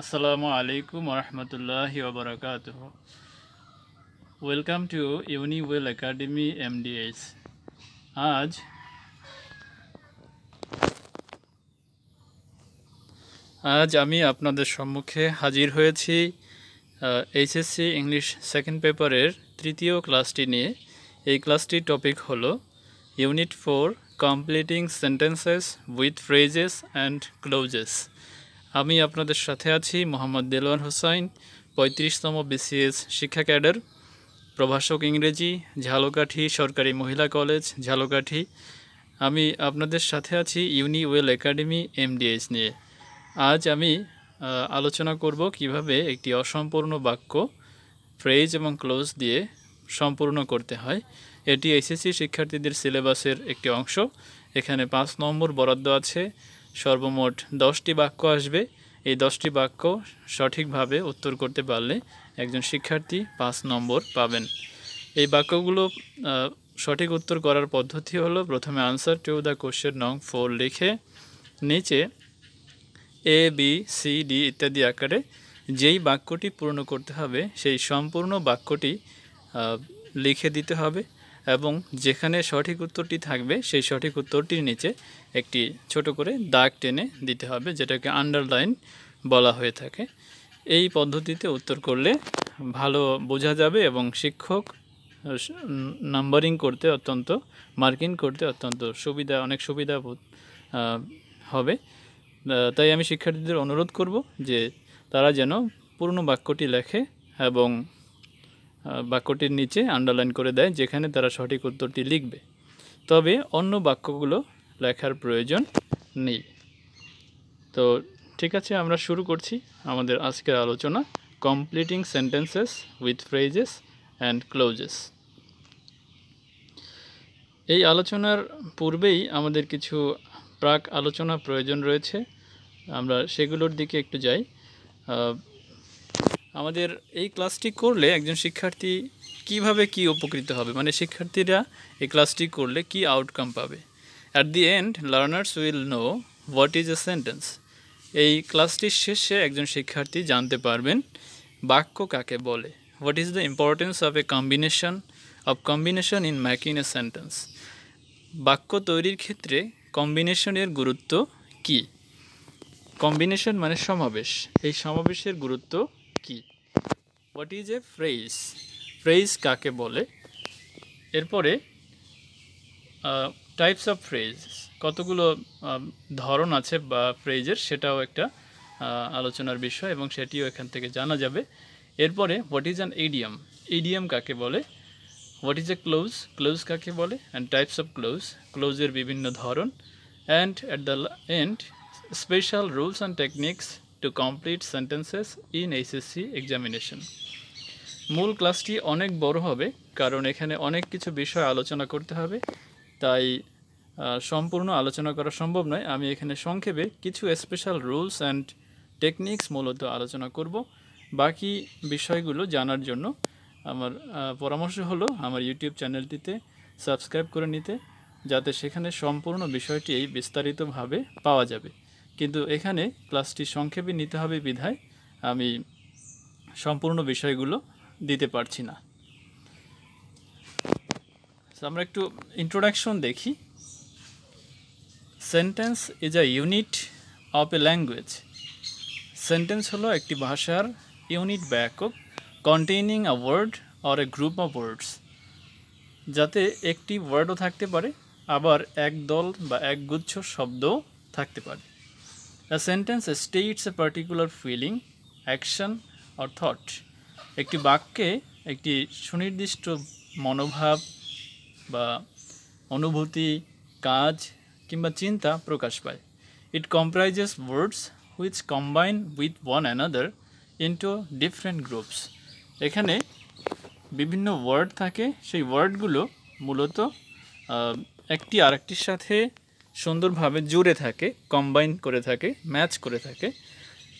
আসসালামু আলাইকুম রহমতুল্লাহ ওবরাকাত welcome to Uniwell Academy MDS আজ আজ আমি আপনাদের সম্মুখে হাজির হয়েছি এইচএসসি ইংলিশ সেকেন্ড পেপারের তৃতীয় ক্লাসটি নিয়ে এই ক্লাসটির টপিক হল unit four completing sentences with phrases and clauses আমি আপনাদের সাথে আছি মোহাম্মদ দেলোয়ার হোসাইন পঁয়ত্রিশতম বিসিএস শিক্ষা ক্যাডার প্রভাষক ইংরেজি ঝালকাঠি সরকারি মহিলা কলেজ ঝালকাঠি আমি আপনাদের সাথে আছি ইউনিওয়েল একাডেমি এমডিএস নিয়ে আজ আমি আলোচনা করব কিভাবে একটি অসম্পূর্ণ বাক্য ফ্রেজ এবং ক্লোজ দিয়ে সম্পূর্ণ করতে হয় এটি এসএসসি শিক্ষার্থীদের সিলেবাসের একটি অংশ এখানে পাঁচ নম্বর বরাদ্দ আছে সর্বমোট দশটি বাক্য আসবে এই দশটি বাক্য সঠিকভাবে উত্তর করতে পারলে একজন শিক্ষার্থী পাঁচ নম্বর পাবেন এই বাক্যগুলো সঠিক উত্তর করার পদ্ধতি হলো প্রথমে আনসার টু দ্য কোশ্চেন নং ফোর লিখে নিচে এ বি সি ডি ইত্যাদি আকারে যেই বাক্যটি পূর্ণ করতে হবে সেই সম্পূর্ণ বাক্যটি লিখে দিতে হবে এবং যেখানে সঠিক উত্তরটি থাকবে সেই সঠিক উত্তরটির নিচে একটি ছোট করে দাগ টেনে দিতে হবে যেটাকে আন্ডারলাইন বলা হয়ে থাকে এই পদ্ধতিতে উত্তর করলে ভালো বোঝা যাবে এবং শিক্ষক নাম্বারিং করতে অত্যন্ত মার্কিং করতে অত্যন্ত সুবিধা অনেক সুবিধা হবে তাই আমি শিক্ষার্থীদের অনুরোধ করব যে তারা যেন পূর্ণ বাক্যটি লেখে এবং বাক্যটির নিচে আন্ডারলাইন করে দেয় যেখানে তারা সঠিক উত্তরটি লিখবে তবে অন্য বাক্যগুলো লেখার প্রয়োজন নেই তো ঠিক আছে আমরা শুরু করছি আমাদের আজকের আলোচনা completing sentences with phrases and clauses এই আলোচনার পূর্বেই আমাদের কিছু প্রাক আলোচনা প্রয়োজন রয়েছে আমরা সেগুলোর দিকে একটু যাই আমাদের এই ক্লাসটি করলে একজন শিক্ষার্থী কিভাবে কি উপকৃত হবে মানে শিক্ষার্থীরা এই ক্লাসটি করলে কি আউটকাম পাবে at the end learners will know what is a sentence এই ক্লাসটির শেষে একজন শিক্ষার্থী জানতে পারবেন বাক্য কাকে বলে what is the importance of a combination of combination in making a sentence বাক্য তৈরির ক্ষেত্রে কম্বিনেশনের গুরুত্ব কি কম্বিনেশন মানে সমাবেশ এই সমাবেশের গুরুত্ব কি what is a phrase phrase কাকে বলে এরপরে টাইপস অফ ফ্রেজ কতগুলো ধরন আছে বা ফ্রেজের সেটাও একটা আলোচনার বিষয় এবং সেটিও এখান থেকে জানা যাবে এরপরে what is an idiom idiom কাকে বলে what is a clause clause কাকে বলে অ্যান্ড টাইপস অফ ক্লোজ ক্লোজের বিভিন্ন ধরন and at the end special rules and techniques to complete sentences in HSC examination মূল ক্লাসটি অনেক বড় হবে কারণ এখানে অনেক কিছু বিষয় আলোচনা করতে হবে তাই সম্পূর্ণ আলোচনা করা সম্ভব নয় আমি এখানে সংক্ষেপে কিছু স্পেশাল রুলস অ্যান্ড টেকনিক্স মূলত আলোচনা করব বাকি বিষয়গুলো জানার জন্য আমার পরামর্শ হলো আমার ইউটিউব চ্যানেলটিতে সাবস্ক্রাইব করে নিতে যাতে সেখানে সম্পূর্ণ বিষয়টি বিস্তারিতভাবে পাওয়া যাবে কিন্তু এখানে ক্লাসটি সংক্ষেপে নিতে হবে বিধায় আমি সম্পূর্ণ বিষয়গুলো দিতে পারছি না আমরা একটু ইন্ট্রোডাকশন দেখি sentence is a unit of a language sentence হলো একটি ভাষার ইউনিট বা একক containing a word or a group of words যাতে একটি ওয়ার্ডও থাকতে পারে আবার এক দল বা এক গুচ্ছ শব্দও থাকতে পারে the sentence states a particular feeling action or thought একটি বাক্যে একটি সুনির্দিষ্ট মনোভাব বা অনুভূতি কাজ কিংবা চিন্তা প্রকাশ পায় it comprises words which combine with one another into different groups এখানে বিভিন্ন ওয়ার্ড থাকে সেই ওয়ার্ডগুলো মূলত একটি আরেকটির সাথে সুন্দরভাবে জুড়ে থাকে কম্বাইন করে থাকে ম্যাচ করে থাকে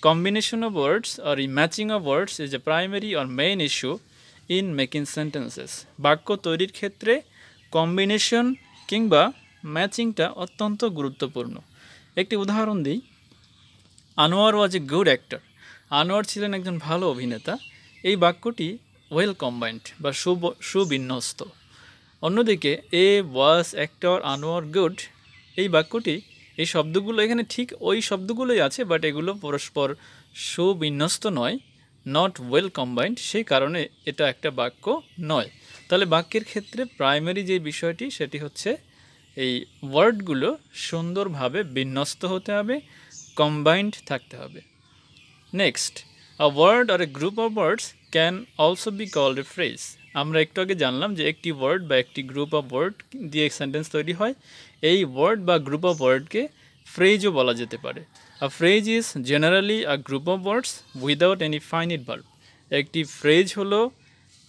কম্বিনেশন অফ ওয়ার্ডস আর এই matching of words is a primary or main issue in making sentences বাক্য তৈরির ক্ষেত্রে কম্বিনেশন কিংবা ম্যাচিংটা অত্যন্ত গুরুত্বপূর্ণ একটি উদাহরণ দিই Anwar was a good actor Anwar ছিলেন একজন ভালো অভিনেতা এই বাক্যটি ওয়েল কম্বাইন্ড বা সুবিন্যস্ত অন্যদিকে a was actor Anwar good এই বাক্যটি এই শব্দগুলো এখানে ঠিক ওই শব্দগুলোই আছে বাট এগুলো পরস্পর সুবিন্যস্ত নয় নট ওয়েল কম্বাইন্ড সেই কারণে এটা একটা বাক্য নয় তাহলে বাক্যের ক্ষেত্রে প্রাইমারি যে বিষয়টি সেটি হচ্ছে এই ওয়ার্ডগুলো সুন্দরভাবে বিন্যস্ত হতে হবে কম্বাইন্ড থাকতে হবে next a word or a group of words can also be called a phrase আমরা একটু আগে জানলাম যে একটি ওয়ার্ড বা একটি গ্রুপ অফ ওয়ার্ড দিয়ে সেন্টেন্স তৈরি হয় এই ওয়ার্ড বা গ্রুপ অফ ওয়ার্ডকে ফ্রেজও বলা যেতে পারে a phrase is generally a group of words without any finite verb একটি ফ্রেজ হলো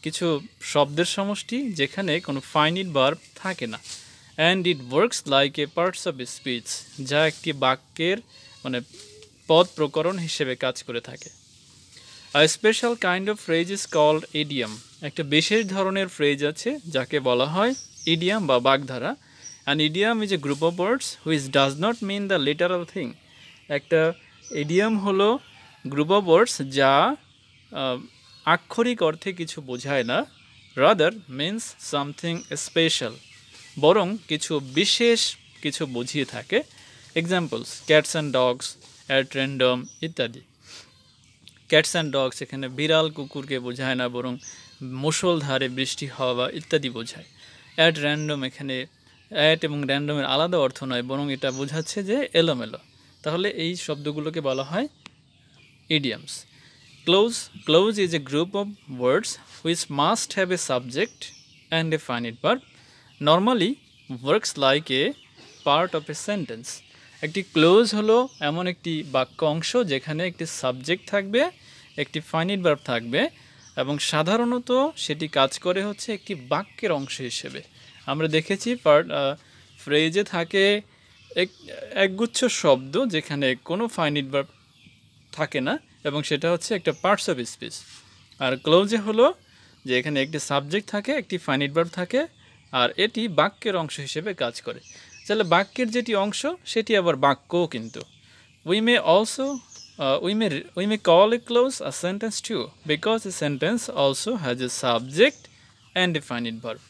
কিছু শব্দের সমষ্টি যেখানে কোনো ফাইনিট ভার্ব থাকে না and it works like a parts of speech যা একটি বাক্যের মানে পদ প্রকরণ হিসেবে কাজ করে থাকে a special kind of phrase is called idiom একটা বিশেষ ধরনের ফ্রেজ আছে যাকে বলা হয় ইডিয়াম বা বাগধারা An idiom is a group of words which does not mean the literal thing. একটা ইডিয়াম হলো গ্রুপ অফ ওয়ার্ডস যা আক্ষরিক অর্থে কিছু বোঝায় না রাদার মিন্স সামথিং স্পেশাল বরং কিছু বিশেষ কিছু বুঝিয়ে থাকে examples cats and dogs at random ইত্যাদি ক্যাটস অ্যান্ড ডগস এখানে বিড়াল কুকুরকে বোঝায় না বরং মুসলধারে বৃষ্টি হওয়া ইত্যাদি বোঝায় অ্যাট র্যান্ডম এখানে অ্যাট এবং র্যান্ডমের আলাদা অর্থ নয় বরং এটা বোঝাচ্ছে যে এলোমেলো তাহলে এই শব্দগুলোকে বলা হয় idioms clause clause is a group of words which must have a subject and a finite বার্ড normally works like a part of a sentence একটি ক্লোজ হলো এমন একটি বাক্য অংশ যেখানে একটি সাবজেক্ট থাকবে একটি ফাইনিট বার্ব থাকবে এবং সাধারণত সেটি কাজ করে হচ্ছে একটি বাক্যের অংশ হিসেবে আমরা দেখেছি পার ফ্রেজে থাকে এক একগুচ্ছ শব্দ যেখানে কোনো ফাইনিট ভার্ব থাকে না এবং সেটা হচ্ছে একটা পার্টস অফ স্পিচ আর ক্লোজে হলো যে এখানে একটি সাবজেক্ট থাকে একটি ফাইনিট ভার্ব থাকে আর এটি বাক্যের অংশ হিসেবে কাজ করে তাহলে বাক্যের যেটি অংশ সেটি আবার বাক্য কিন্তু we may also we may we may call a clause a sentence too because a sentence also has a subject and a finite বার্ভ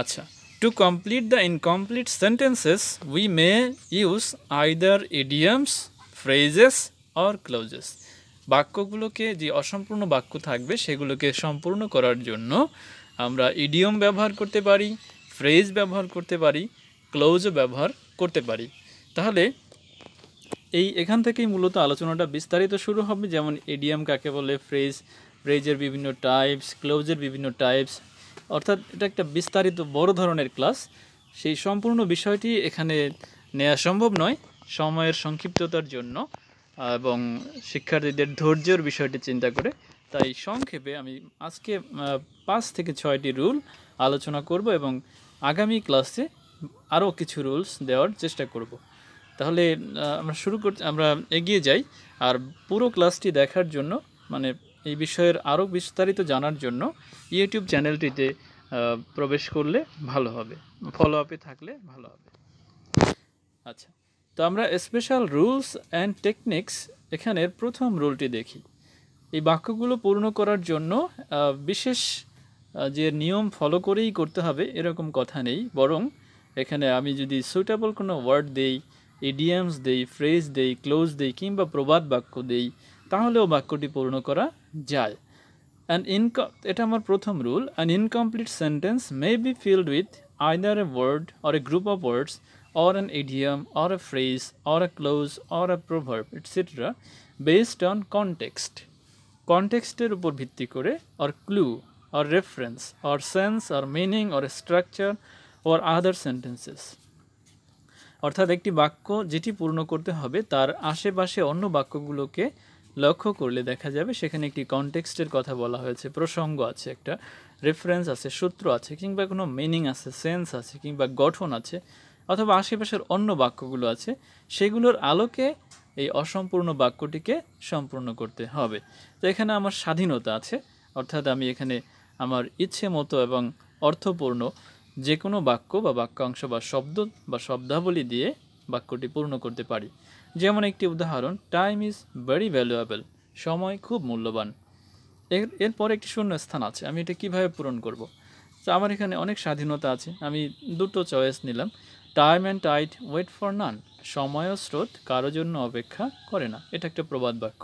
আচ্ছা to complete the incomplete sentences we may use either idioms phrases or clauses বাক্যগুলোকে যে অসম্পূর্ণ বাক্য থাকবে সেগুলোকে সম্পূর্ণ করার জন্য আমরা ইডিয়ম ব্যবহার করতে পারি ফ্রেজ ব্যবহার করতে পারি ক্লোজও ব্যবহার করতে পারি তাহলে এই এখান থেকেই মূলত আলোচনাটা বিস্তারিত শুরু হবে যেমন এডিএম কাকে বলে ফ্রেজ ফ্রেজের বিভিন্ন টাইপস ক্লোজের বিভিন্ন টাইপস অর্থাৎ এটা একটা বিস্তারিত বড় ধরনের ক্লাস সেই সম্পূর্ণ বিষয়টি এখানে নেওয়া সম্ভব নয় সময়ের সংক্ষিপ্ততার জন্য এবং শিক্ষার্থীদের ধৈর্যের বিষয়টি চিন্তা করে তাই সংক্ষেপে আমি আজকে পাঁচ থেকে ছয়টি রুল আলোচনা করব এবং আগামী ক্লাসে আরও কিছু রুলস দেওয়ার চেষ্টা করব। তাহলে আমরা শুরু করতে আমরা এগিয়ে যাই আর পুরো ক্লাসটি দেখার জন্য মানে এই বিষয়ের আরও বিস্তারিত জানার জন্য ইউটিউব চ্যানেলটিতে প্রবেশ করলে ভালো হবে ফলো আপে থাকলে ভালো হবে আচ্ছা তো আমরা স্পেশাল রুলস অ্যান্ড টেকনিক্স এখানের প্রথম রুলটি দেখি এই বাক্যগুলো পূর্ণ করার জন্য বিশেষ যে নিয়ম ফলো করেই করতে হবে এরকম কথা নেই বরং এখানে আমি যদি সুইটেবল কোনো ওয়ার্ড দেই ইডিয়ামস দেই ফ্রেজ দেই ক্লোজ দেই কিংবা প্রবাদ বাক্য দেই তাহলেও বাক্যটি পূর্ণ করা যায় অ্যান্ড ইনক এটা আমার প্রথম rule and incomplete sentence may be filled with either a word or a group of words or an idiom or a phrase or a clause or a proverb etcetera based on context কনটেক্সটের উপর ভিত্তি করে clue or reference or sense or meaning or a structure or other sentences অর্থাৎ একটি বাক্য যেটি পূর্ণ করতে হবে তার আশেপাশে অন্য বাক্যগুলোকে লক্ষ্য করলে দেখা যাবে সেখানে একটি কনটেক্সটের কথা বলা হয়েছে প্রসঙ্গ আছে একটা রেফারেন্স আছে সূত্র আছে কিংবা কোনো মিনিং আছে সেন্স আছে কিংবা গঠন আছে অথবা আশেপাশের অন্য বাক্যগুলো আছে সেগুলোর আলোকে এই অসম্পূর্ণ বাক্যটিকে সম্পূর্ণ করতে হবে তো এখানে আমার স্বাধীনতা আছে অর্থাৎ আমি এখানে আমার ইচ্ছে মতো এবং অর্থপূর্ণ যে কোনো বাক্য বা বাক্যাংশ বা শব্দ বা শব্দাবলী দিয়ে বাক্যটি পূর্ণ করতে পারি যেমন একটি উদাহরণ টাইম ইজ ভেরি ভ্যালুয়েবল সময় খুব মূল্যবান এর এরপর একটি শূন্য স্থান আছে আমি এটা কিভাবে পূরণ করব। তো আমার এখানে অনেক স্বাধীনতা আছে আমি দুটো চয়েস নিলাম time and tide wait for none সময় স্রোত কারো জন্য অপেক্ষা করে না এটা একটা প্রবাদ বাক্য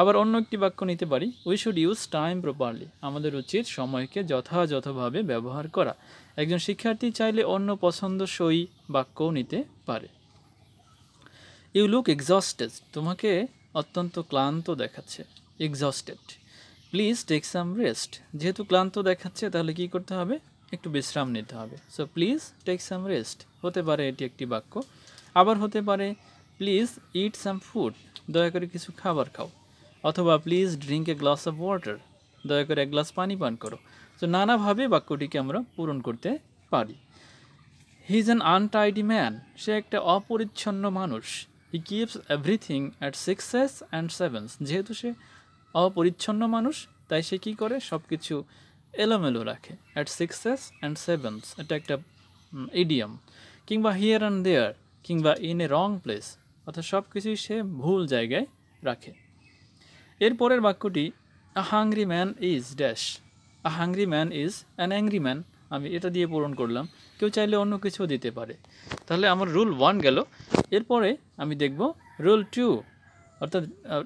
আবার অন্য একটি বাক্য নিতে পারি we should use time properly আমাদের উচিত সময়কে যথাযথভাবে ব্যবহার করা একজন শিক্ষার্থী চাইলে অন্য পছন্দসই বাক্যও নিতে পারে ইউ লুক এক্সস্টেড তোমাকে অত্যন্ত ক্লান্ত দেখাচ্ছে exhausted please take some rest যেহেতু ক্লান্ত দেখাচ্ছে তাহলে কি করতে হবে একটু বিশ্রাম নিতে হবে so please take some rest হতে পারে এটি একটি বাক্য আবার হতে পারে প্লিজ ইট সাম ফুড দয়া করে কিছু খাবার খাও অথবা please drink a glass of water দয়া করে এক গ্লাস পানি পান করো তো নানাভাবে বাক্যটিকে আমরা পূরণ করতে পারি he is an untidy man সে একটা অপরিচ্ছন্ন মানুষ he keeps everything at sixes and sevens যেহেতু সে অপরিচ্ছন্ন মানুষ তাই সে কী করে সব কিছু এলোমেলো রাখে অ্যাট সিক্সেস অ্যান্ড সেভেন্স এটা একটা ইডিয়াম কিংবা হিয়ার অ্যান্ড দেয়ার কিংবা ইন এ রং প্লেস অর্থাৎ সব কিছুই সে ভুল জায়গায় রাখে এরপরের বাক্যটি a hungry man is dash a hungry man is an angry man আমি এটা দিয়ে পূরণ করলাম কেউ চাইলে অন্য কিছু দিতে পারে তাহলে আমার রুল ওয়ান গেল এরপরে আমি দেখব রুল টু অর্থাৎ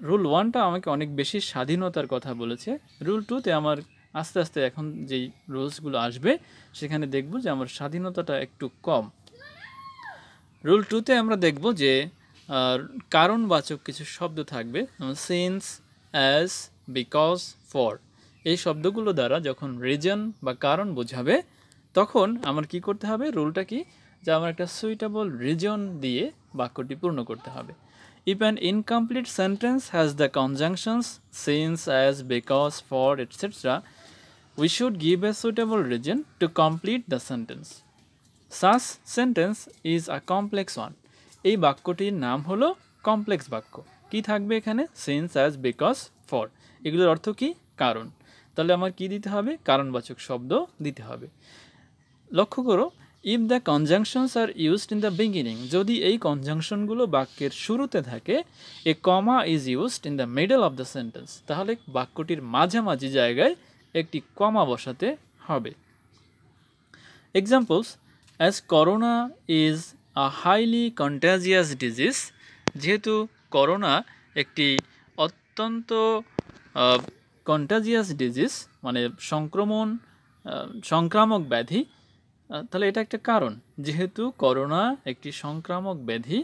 রুল ওয়ানটা আমাকে অনেক বেশি স্বাধীনতার কথা বলেছে রুল টুতে আমার আস্তে আস্তে এখন যেই রুলসগুলো আসবে সেখানে দেখব যে আমার স্বাধীনতাটা একটু কম রুল টুতে আমরা দেখব যে কারণবাচক কিছু শব্দ থাকবে যেমন সিন্স অ্যাজ বিকজ ফর এই শব্দগুলো দ্বারা যখন রিজন বা কারণ বোঝাবে তখন আমার কি করতে হবে রুলটা কি যে আমার একটা সুইটেবল রিজন দিয়ে বাক্যটি পূর্ণ করতে হবে if an incomplete sentence has the conjunctions since as because for etcetera we should give a suitable reason to complete the sentence such sentence is a complex one এই বাক্যটির নাম হলো কমপ্লেক্স বাক্য কি থাকবে এখানে সেন্স অ্যাজ বিকজ ফর এগুলোর অর্থ কি কারণ তাহলে আমার কি দিতে হবে কারণবাচক শব্দ দিতে হবে লক্ষ্য করো if the conjunctions are used in the beginning যদি এই কনজাংশনগুলো বাক্যের শুরুতে থাকে a comma is used in the middle of the sentence তাহলে বাক্যটির মাঝামাঝি জায়গায় একটি কমা বসাতে হবে examples as corona is a highly contagious disease যেহেতু করোনা একটি অত্যন্ত কন্টাজিয়াস ডিজিজ মানে সংক্রমণ সংক্রামক ব্যাধি তাহলে এটা একটা কারণ যেহেতু করোনা একটি সংক্রামক ব্যাধি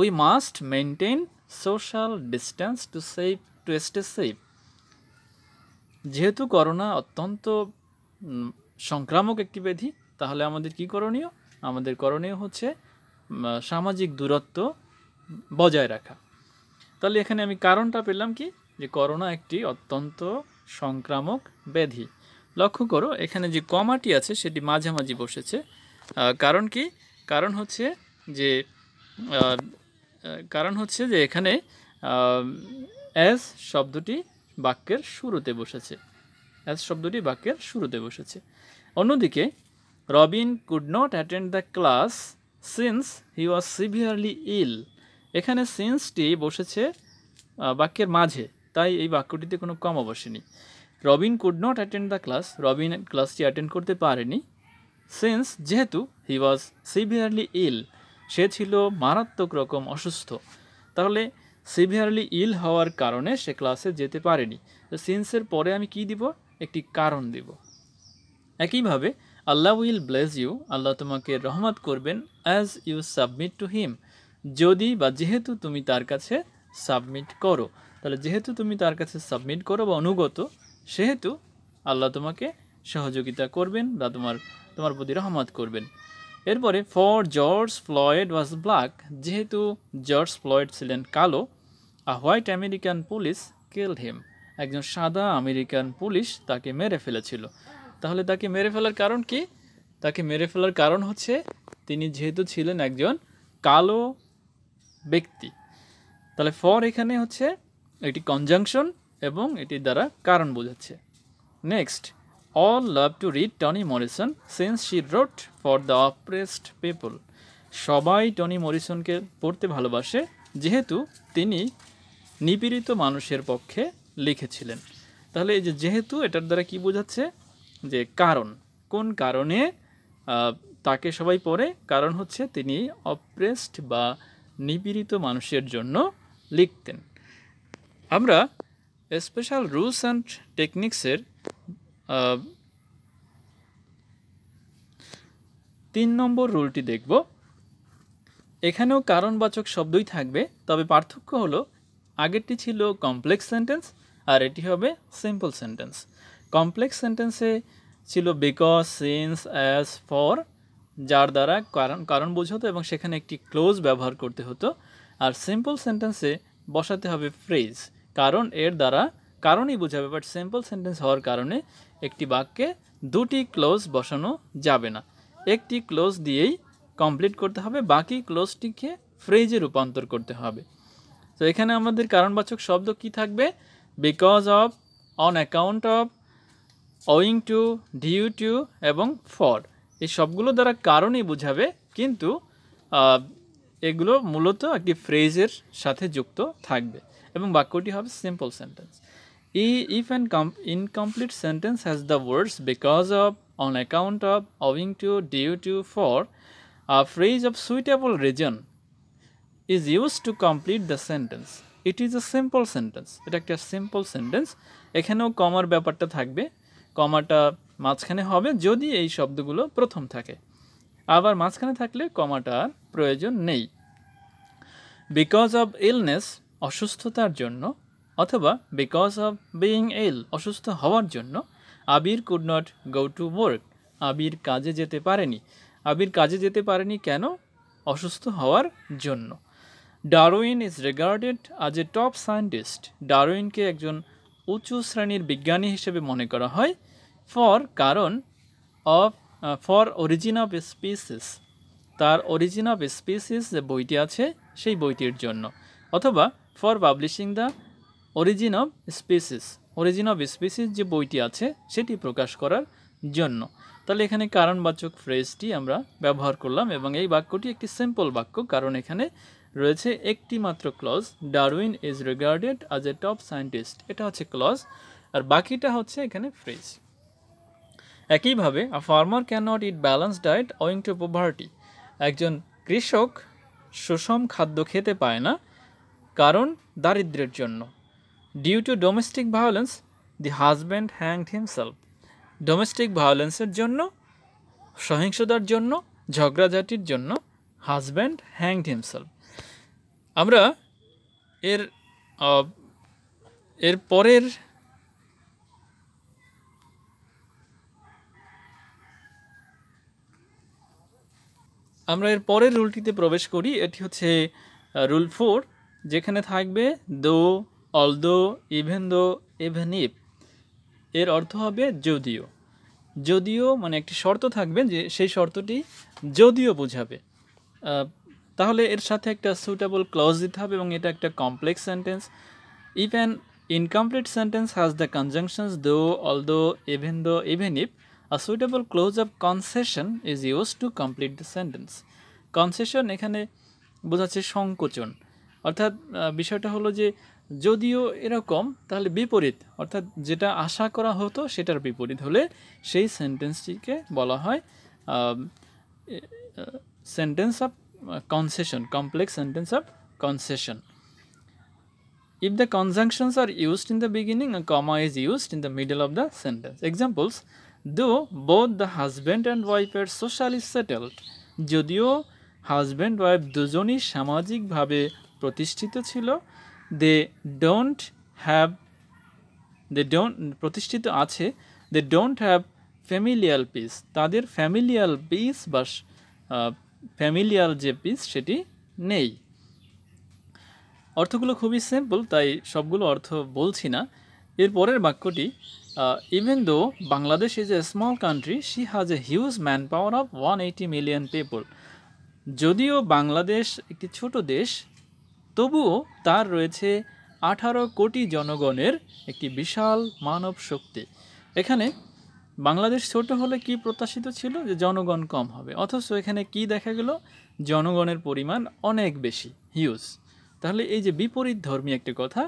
we must maintain social distance to save to stay safe যেহেতু করোনা অত্যন্ত সংক্রামক একটি ব্যাধি তাহলে আমাদের কি করণীয় আমাদের করণীয় হচ্ছে সামাজিক দূরত্ব বজায় রাখা তাহলে এখানে আমি কারণটা পেলাম কি যে করোনা একটি অত্যন্ত সংক্রামক ব্যাধি লক্ষ্য করো এখানে যে কমাটি আছে সেটি মাঝামাঝি বসেছে কারণ কি কারণ হচ্ছে যে কারণ হচ্ছে যে এখানে অ্যাস শব্দটি বাক্যের শুরুতে বসেছে অ্যাস শব্দটি বাক্যের শুরুতে বসেছে অন্যদিকে Robin could not attend the class since he was severely ill এখানে সেন্সটি বসেছে বাক্যের মাঝে তাই এই বাক্যটিতে কোনো কম বসেনি Robin could not attend the class Robin ক্লাসটি অ্যাটেন্ড করতে পারেনি সেন্স যেহেতু হি ওয়াজ সিভিয়ারলি ইল সে ছিল মারাত্মক রকম অসুস্থ তাহলে সিভিয়ারলি ইল হওয়ার কারণে সে ক্লাসে যেতে পারেনি তো সেন্সের পরে আমি কি দিব একটি কারণ দিব একইভাবে আল্লাহ উইল ব্লেস ইউ আল্লাহ তোমাকে রহমত করবেন as you submit to him যদি বা যেহেতু তুমি তার কাছে সাবমিট করো তাহলে যেহেতু তুমি তার কাছে সাবমিট করো বা অনুগত সেহেতু আল্লাহ তোমাকে সহযোগিতা করবেন বা তোমার তোমার প্রতি রহমত করবেন এরপরে for George Floyd was black যেহেতু জর্জ ফ্লয়েড ছিলেন কালো a white American police kill him একজন সাদা আমেরিকান পুলিশ তাকে মেরে ফেলেছিল তাহলে তাকে মেরে ফেলার কারণ কি তাকে মেরে ফেলার কারণ হচ্ছে তিনি যেহেতু ছিলেন একজন কালো ব্যক্তি তাহলে ফর এখানে হচ্ছে একটি কনজাংশন এবং এটির দ্বারা কারণ বোঝাচ্ছে next all love to read Toni Morrison since she wrote for the oppressed people সবাই টনি মরিসনকে পড়তে ভালোবাসে যেহেতু তিনি নিপীড়িত মানুষের পক্ষে লিখেছিলেন তাহলে এই যে যেহেতু এটার দ্বারা কি বোঝাচ্ছে যে কারণ কোন কারণে তাকে সবাই পড়ে কারণ হচ্ছে তিনি অপ্রেসড বা নিপীড়িত মানুষের জন্য লিখতেন আমরা স্পেশাল রুলস অ্যান্ড টেকনিক্সের তিন নম্বর রুলটি দেখব এখানেও কারণবাচক শব্দই থাকবে তবে পার্থক্য হল আগেরটি ছিল কমপ্লেক্স সেন্টেন্স আর এটি হবে সিম্পল সেন্টেন্স কমপ্লেক্স সেন্টেন্সে ছিল বিকজ সিন্স অ্যাজ ফর যার দ্বারা কারণ কারণ বোঝাতো এবং সেখানে একটি ক্লোজ ব্যবহার করতে হতো আর সিম্পল সেন্টেন্সে বসাতে হবে ফ্রেজ কারণ এর দ্বারা কারণই বোঝাবে বাট সিম্পল সেন্টেন্স হওয়ার কারণে একটি বাক্যে দুটি ক্লোজ বসানো যাবে না একটি ক্লোজ দিয়েই কমপ্লিট করতে হবে বাকি ক্লোজটিকে ফ্রেজে রূপান্তর করতে হবে তো এখানে আমাদের কারণবাচক শব্দ কি থাকবে because of on account of owing to due to এবং ফর এই সবগুলো দ্বারা কারণই বোঝাবে কিন্তু এগুলো মূলত একটি ফ্রেজের সাথে যুক্ত থাকবে এবং বাক্যটি হবে সিম্পল সেন্টেন্স ই ইফ অ্যান্ড কম incomplete sentence has the words because of on account of owing to due to for a phrase of suitable reason is use to complete the sentence it is a simple sentence এটা একটা simple sentence এখানেও কমার ব্যাপারটা থাকবে কমাটা মাঝখানে হবে যদি এই শব্দগুলো প্রথম থাকে আবার মাঝখানে থাকলে কমাটার প্রয়োজন নেই বিকজ অব ইলনেস অসুস্থতার জন্য অথবা বিকজ অব বিইং ইল অসুস্থ হওয়ার জন্য Abir could not go to work Abir কাজে যেতে পারেনি আবির কাজে যেতে পারেনি কেন অসুস্থ হওয়ার জন্য Darwin is regarded as a top scientist ডারউইনকে একজন উঁচু শ্রেণীর বিজ্ঞানী হিসেবে মনে করা হয় ফর কারণ of for origin of species তার অরিজিন অফ স্পিসিস যে বইটি আছে সেই বইটির জন্য অথবা for publishing the origin of species origin of species যে বইটি আছে সেটি প্রকাশ করার জন্য তাহলে এখানে কারণবাচক ফ্রেজটি আমরা ব্যবহার করলাম এবং এই বাক্যটি একটি সিম্পল বাক্য কারণ এখানে রয়েছে একটি মাত্র clause Darwin is regarded as a top scientist এটা হচ্ছে ক্লজ আর বাকিটা হচ্ছে এখানে ফ্রেজ একইভাবে a farmer can not eat balance diet owing to poverty একজন কৃষক সুষম খাদ্য খেতে পায় না কারণ দারিদ্রের জন্য due to domestic violence the husband hanged himself domestic ভায়োলেন্সের জন্য সহিংসতার জন্য ঝগড়াঝাটির জন্য হাজব্যান্ড হ্যাংড হিমসেলফ আমরা এর এর পরের আমরা এর পরের রুলটিতে প্রবেশ করি এটি হচ্ছে রুল ফোর যেখানে থাকবে দো though even though even if এর অর্থ হবে যদিও যদিও মানে একটি শর্ত থাকবে যে সেই শর্তটি যদিও বোঝাবে তাহলে এর সাথে একটা সুটেবল ক্লজ দিতে হবে এবং এটা একটা complex sentence if an incomplete sentence has the conjunctions though though even though even if A suitable close-up concession is used to complete the sentence. Concession এখানে বোঝাচ্ছে সংকোচন অর্থাৎ বিষয়টা হলো যে যদিও এরকম তাহলে বিপরীত অর্থাৎ যেটা আশা করা হতো সেটার বিপরীত হলে সেই সেন্টেন্সটিকে বলা হয় sentence of concession complex sentence of concession If the conjunctions are used in the beginning, a comma is used in the middle of the sentence. Examples though both the husband and wife are socially settled যদিও হাজব্যান্ড ওয়াইফ দুজনই সামাজিকভাবে প্রতিষ্ঠিত ছিল they don't have they don't প্রতিষ্ঠিত আছে they don't have familial peace তাদের ফ্যামিলিয়াল পিস বা ফ্যামিলিয়াল যে পিস সেটি নেই অর্থগুলো খুবই সিম্পল তাই সবগুলো অর্থ বলছি না এর পরের বাক্যটি even though Bangladesh is a small country she has a huge man power of one eighty million people যদিও বাংলাদেশ একটি ছোট দেশ তবুও তার রয়েছে আঠারো কোটি জনগণের একটি বিশাল মানব শক্তি এখানে বাংলাদেশ ছোট হলে কি প্রত্যাশিত ছিল যে জনগণ কম হবে অথচ এখানে কি দেখা গেল জনগণের পরিমাণ অনেক বেশি হিউজ তাহলে এই যে বিপরীত ধর্মী একটি কথা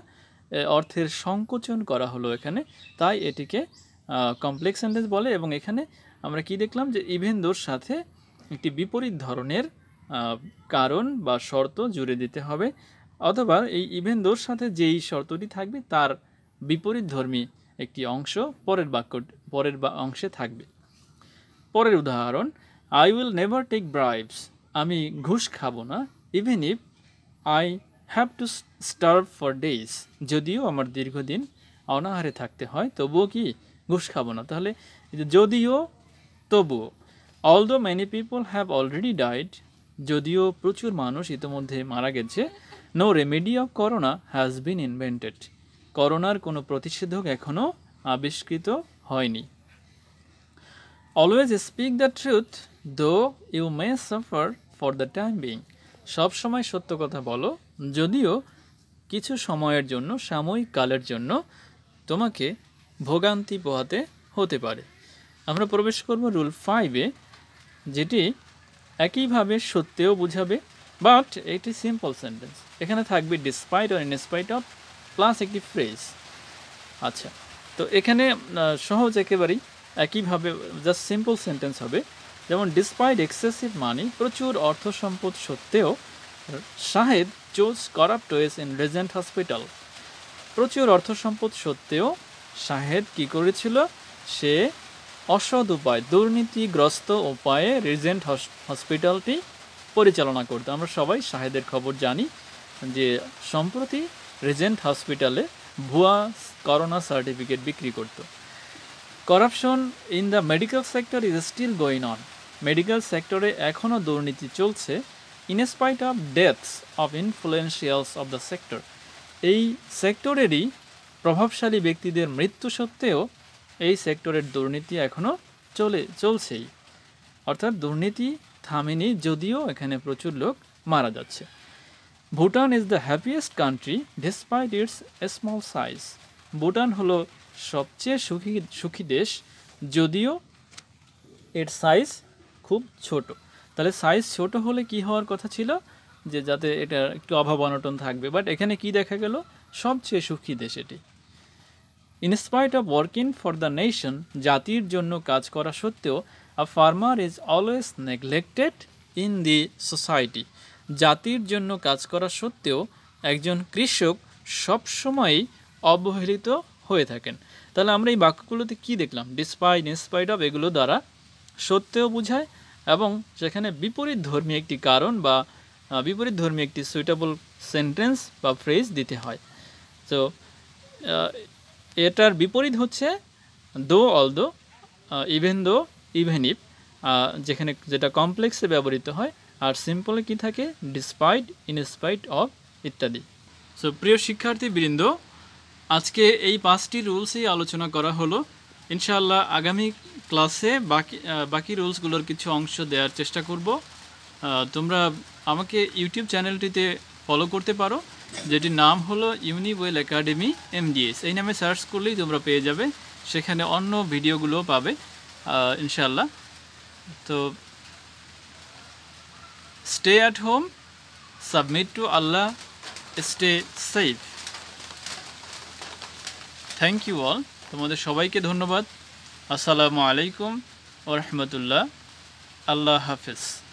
অর্থের সংকোচন করা হলো এখানে তাই এটিকে কমপ্লেক্স সেন্টেন্স বলে এবং এখানে আমরা কি দেখলাম যে ইভেন্দোর সাথে একটি বিপরীত ধরনের কারণ বা শর্ত জুড়ে দিতে হবে অথবা এই ইভেন্দোর সাথে যেই শর্তটি থাকবে তার বিপরীত ধর্মী একটি অংশ পরের বাক্য পরের অংশে থাকবে পরের উদাহরণ I will never take bribes আমি ঘুষ খাবো না even if I have to starve for days যদিও আমার দীর্ঘদিন অনাহারে থাকতে হয় তবুও কি ঘুষ খাবো না তাহলে যদিও তবুও although many people have already died যদিও প্রচুর মানুষ ইতিমধ্যে মারা গেছে no remedy of corona has been invented করোনার কোনো প্রতিষেধক এখনও আবিষ্কৃত হয়নি always speak the truth though you may suffer for the time being সবসময় সত্য কথা বলো যদিও কিছু সময়ের জন্য সাময়িক কালের জন্য তোমাকে ভোগান্তি পোহাতে হতে পারে আমরা প্রবেশ করব রুল ফাইভে যেটি একইভাবে সত্যেও বুঝাবে বাট একটি সিম্পল সেন্টেন্স এখানে থাকবে despite or in spite of plus একটি ফ্রেজ আচ্ছা তো এখানে সহজ একেবারেই একইভাবে জাস্ট সিম্পল সেন্টেন্স হবে যেমন ডিসপাইট এক্সেসিভ মানি প্রচুর অর্থ সম্পদ সত্ত্বেও Shahed choose corrupt ways in Regent Hospital প্রচুর অর্থ সম্পদ সত্ত্বেও শাহেদ কি করেছিল সে অসৎ উপায় দুর্নীতিগ্রস্ত উপায়ে রেজেন্ট হসপিটালটি পরিচালনা করতো আমরা সবাই শাহেদের খবর জানি যে সম্প্রতি রেজেন্ট হসপিটালে ভুয়া করোনা সার্টিফিকেট বিক্রি করত corruption in the medical sector is still going on medical সেক্টরে এখনও দুর্নীতি চলছে in spite of deaths of influentials of the sector এই সেক্টরেরই প্রভাবশালী ব্যক্তিদের মৃত্যু সত্ত্বেও এই সেক্টরের দুর্নীতি এখনও চলে চলছেই অর্থাৎ দুর্নীতি থামেনি যদিও এখানে প্রচুর লোক মারা যাচ্ছে Bhutan is the happiest country despite its small size Bhutan হলো সবচেয়ে সুখী সুখী দেশ যদিও এর সাইজ খুব ছোটো তাহলে সাইজ ছোট হলে কি হওয়ার কথা ছিল যে যাতে এটা একটু অভাব অনটন থাকবে বাট এখানে কি দেখা গেল সবচেয়ে সুখী দেশ এটি in spite of working for the nation জাতির জন্য কাজ করা সত্ত্বেও a farmer is always neglected in the society জাতির জন্য কাজ করা সত্ত্বেও একজন কৃষক সবসময়ই অবহেলিত হয়ে থাকেন তাহলে আমরা এই বাক্যগুলোতে কি দেখলাম ডিসপাইট ইনস্পাইট অফ এগুলো দ্বারা সত্ত্বেও বোঝায় এবং সেখানে বিপরীত ধর্মী একটি কারণ বা বিপরীত ধর্মী একটি সুইটেবল সেন্টেন্স বা ফ্রেজ দিতে হয় তো এটার বিপরীত হচ্ছে দো অল দো ইভেন দো ইভেন ইফ যেখানে যেটা কমপ্লেক্সে ব্যবহৃত হয় আর সিম্পলে কি থাকে ডিসপাইট ইনস্পাইট অফ ইত্যাদি সো প্রিয় শিক্ষার্থীবৃন্দ আজকে এই পাঁচটি রুলসই আলোচনা করা হলো ইনশাআল্লাহ আগামী ক্লাসে বাকি বাকি রুলসগুলোর কিছু অংশ দেওয়ার চেষ্টা করব তোমরা আমাকে ইউটিউব চ্যানেলটিতে ফলো করতে পারো যেটির নাম হলো ইউনিওয়েল একাডেমি এমডিএস এই নামে সার্চ করলেই তোমরা পেয়ে যাবে সেখানে অন্য ভিডিওগুলো পাবে ইনশাল্লাহ তো stay at home submit to Allah stay safe thank you all তোমাদের সবাইকে ধন্যবাদ আসসালামু আলাইকুম ও রহমতুল্লাহ আল্লাহ হাফিজ